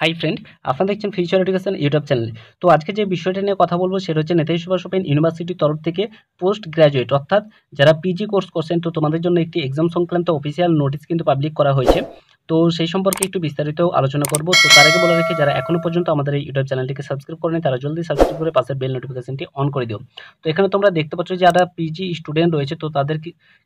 hi friend আপনারা দেখছেন future education YouTube channel তো আজকে যে বিষয়টা নিয়ে কথা বলবো সেটা হচ্ছে নেতাজি সুভাষ ওপেন ইউনিভার্সিটির তরফ থেকে পোস্ট গ্র্যাজুয়েট অর্থাৎ যারা পিজি কোর্স করছেন তো তোমাদের জন্য একটি এক্সাম সংক্রান্ত অফিসিয়াল নোটিশ কিন্তু পাবলিক করা হয়েছে তো সেই সম্পর্কে একটু বিস্তারিত আলোচনা করব তো তার আগে বলে রেখে যারা এখনও পর্যন্ত আমাদের এই ইউটিউব চ্যানেলটিকে সাবস্ক্রাইব করেনি তারা জলদি সাবস্ক্রাইব করে পাশের বেল নোটিফিকেশনটি অন করে দিও তো এখানে তোমরা দেখতে পাচ্ছ যারা পিজি স্টুডেন্ট রয়েছে তো তাদের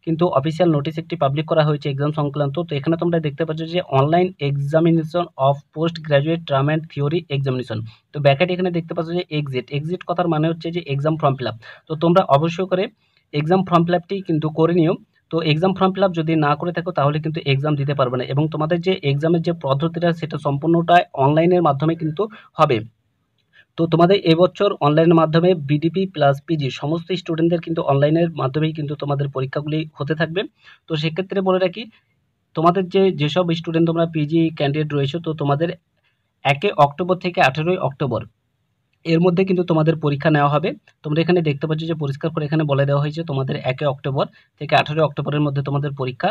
কিন্তু অফিসিয়াল নোটিশ একটি পাবলিক করা হয়েছে এক্সাম সংক্রান্ত তো এখানে তোমরা দেখতে পাচ্ছ যে online examination of post graduate term and theory examination তো ব্যাকেট এখানে দেখতে পাচ্ছ যে এক্সিট এক্সিট কথার মানে হচ্ছে যে এক্সাম ফর্ম ফিল তো তোমরা অবশ্যই করে এক্সাম ফর্ম ফিল কিন্তু করে নিও তো এক্সাম ফর্ম ফিল যদি না করে থাকো তাহলে কিন্তু এক্সাম দিতে পারবে না এবং তোমাদের যে এক্সামের যে পদ্ধতিটা সেটা সম্পূর্ণটাই অনলাইনের মাধ্যমে কিন্তু হবে তো তোমাদের এবছর অনলাইনের মাধ্যমে বিডিপি প্লাস পিজি সমস্ত স্টুডেন্টদের কিন্তু অনলাইনের মাধ্যমেই কিন্তু তোমাদের পরীক্ষাগুলি হতে থাকবে তো সেক্ষেত্রে বলে রাখি তোমাদের যে যেসব স্টুডেন্ট তোমরা পিজি ক্যান্ডিডেট রয়েছে তো তোমাদের একে অক্টোবর থেকে আঠেরোই অক্টোবর এর মধ্যে কিন্তু তোমাদের পরীক্ষা নেওয়া হবে তোমরা এখানে দেখতে পাচ্ছ যে পরিষ্কার করে এখানে বলে দেওয়া হয়েছে তোমাদের একে অক্টোবর থেকে আঠেরোই অক্টোবরের মধ্যে তোমাদের পরীক্ষা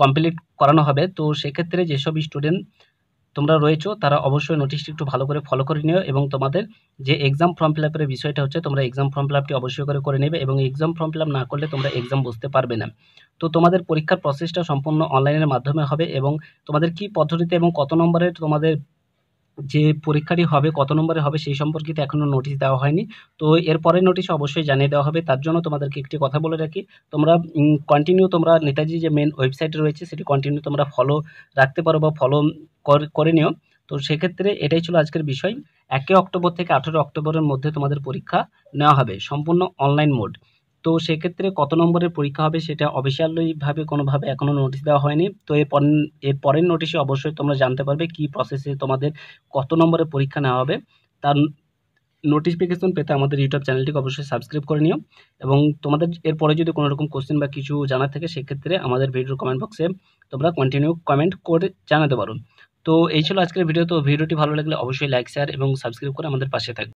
কমপ্লিট করানো হবে তো সেক্ষেত্রে যেসব স্টুডেন্ট তোমরা রয়েছো তারা অবশ্যই নোটিশটি একটু ভালো করে ফলো করে নিও এবং তোমাদের যে এক্সাম ফর্ম ফিল আপের বিষয়টা হচ্ছে তোমরা এক্সাম ফর্ম ফিল আপটি অবশ্যই করে করে নেবে এবং এক্সাম ফর্ম ফিল আপ না করলে তোমরা এক্সাম বসতে পারবে না তো তোমাদের পরীক্ষার প্রসেসটা সম্পূর্ণ অনলাইনের মাধ্যমে হবে এবং তোমাদের কি পদ্ধতিতে এবং কত নম্বরের তোমাদের যে পরীক্ষাটি হবে কত নম্বরে হবে সেই সম্পর্কিত এখনও নোটিশ দেওয়া হয়নি তো এরপরের নোটিশ অবশ্যই জানিয়ে দেওয়া হবে তার জন্য তোমাদেরকে একটি কথা বলে রাখি তোমরা কন্টিনিউ তোমরা নেতাজি যে মেন ওয়েবসাইট রয়েছে সেটি কন্টিনিউ তোমরা ফলো রাখতে পারো বা ফলো করে নিও তো সেক্ষেত্রে এটাই ছিল আজকের বিষয় একে অক্টোবর থেকে আঠেরো অক্টোবরের মধ্যে তোমাদের পরীক্ষা নেওয়া হবে সম্পূর্ণ অনলাইন মোড তো সেক্ষেত্রে কত নম্বরের পরীক্ষা হবে সেটা অফিসিয়ালিভাবে কোনোভাবে এখনও নোটিশ দেওয়া হয়নি তো এরপর এর পরের নোটিশে অবশ্যই তোমরা জানতে পারবে কি প্রসেসে তোমাদের কত নম্বরের পরীক্ষা নেওয়া হবে তার নোটিফিকেশন পেতে আমাদের ইউটিউব চ্যানেলটিকে অবশ্যই সাবস্ক্রাইব করে নিও এবং তোমাদের এরপরে যদি কোনো রকম কোশ্চেন বা কিছু জানা থাকে সেক্ষেত্রে আমাদের ভিডিওর কমেন্ট বক্সে তোমরা কন্টিনিউ কমেন্ট করে জানাতে পারো তো এই ছিল আজকের ভিডিও তো ভিডিওটি ভালো লাগলে অবশ্যই লাইক শেয়ার এবং সাবস্ক্রাইব করে আমাদের পাশে থাকবে